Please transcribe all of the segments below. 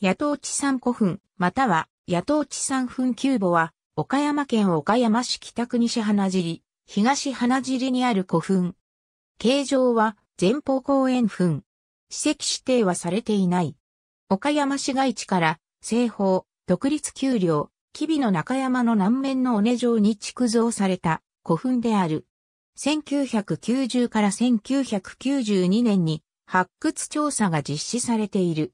野党地産古墳、または野党地産墳丘墓は、岡山県岡山市北区西花尻、東花尻にある古墳。形状は前方公園墳。史跡指定はされていない。岡山市街地から西方、独立丘陵、吉備の中山の南面の尾根城に築造された古墳である。1990から1992年に発掘調査が実施されている。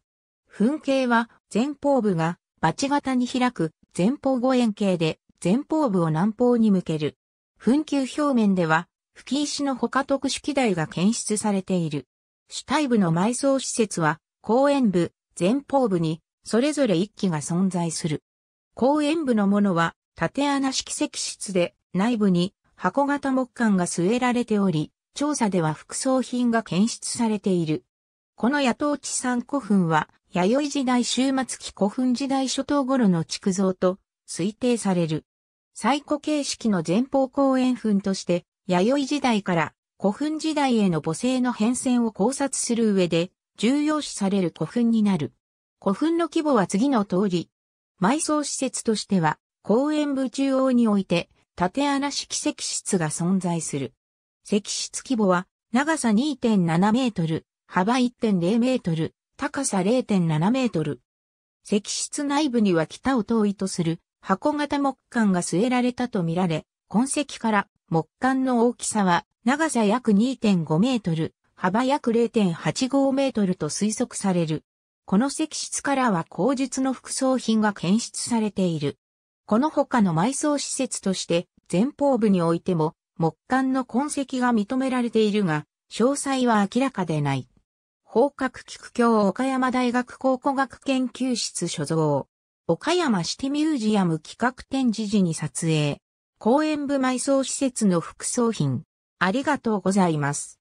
噴景は前方部がバチ型に開く前方五円形で前方部を南方に向ける。噴球表面では吹石の他特殊機台が検出されている。主体部の埋葬施設は公園部、前方部にそれぞれ一機が存在する。公園部のものは縦穴式石室で内部に箱型木管が据えられており、調査では副葬品が検出されている。この野党地産古墳は弥生時代終末期古墳時代初頭頃の築造と推定される。最古形式の前方後円墳として、弥生時代から古墳時代への母性の変遷を考察する上で重要視される古墳になる。古墳の規模は次の通り。埋葬施設としては、公園部中央において、縦穴式石室が存在する。石室規模は、長さ2.7メートル、幅1.0メートル、高さ0.7メートル。石室内部には北を遠いとする箱型木管が据えられたとみられ、痕跡から木管の大きさは長さ約2.5メートル、幅約0.85メートルと推測される。この石室からは口述の副葬品が検出されている。この他の埋葬施設として前方部においても木管の痕跡が認められているが、詳細は明らかでない。広角菊教岡山大学考古学研究室所蔵。岡山シティミュージアム企画展示時に撮影。公園部埋葬施設の副葬品。ありがとうございます。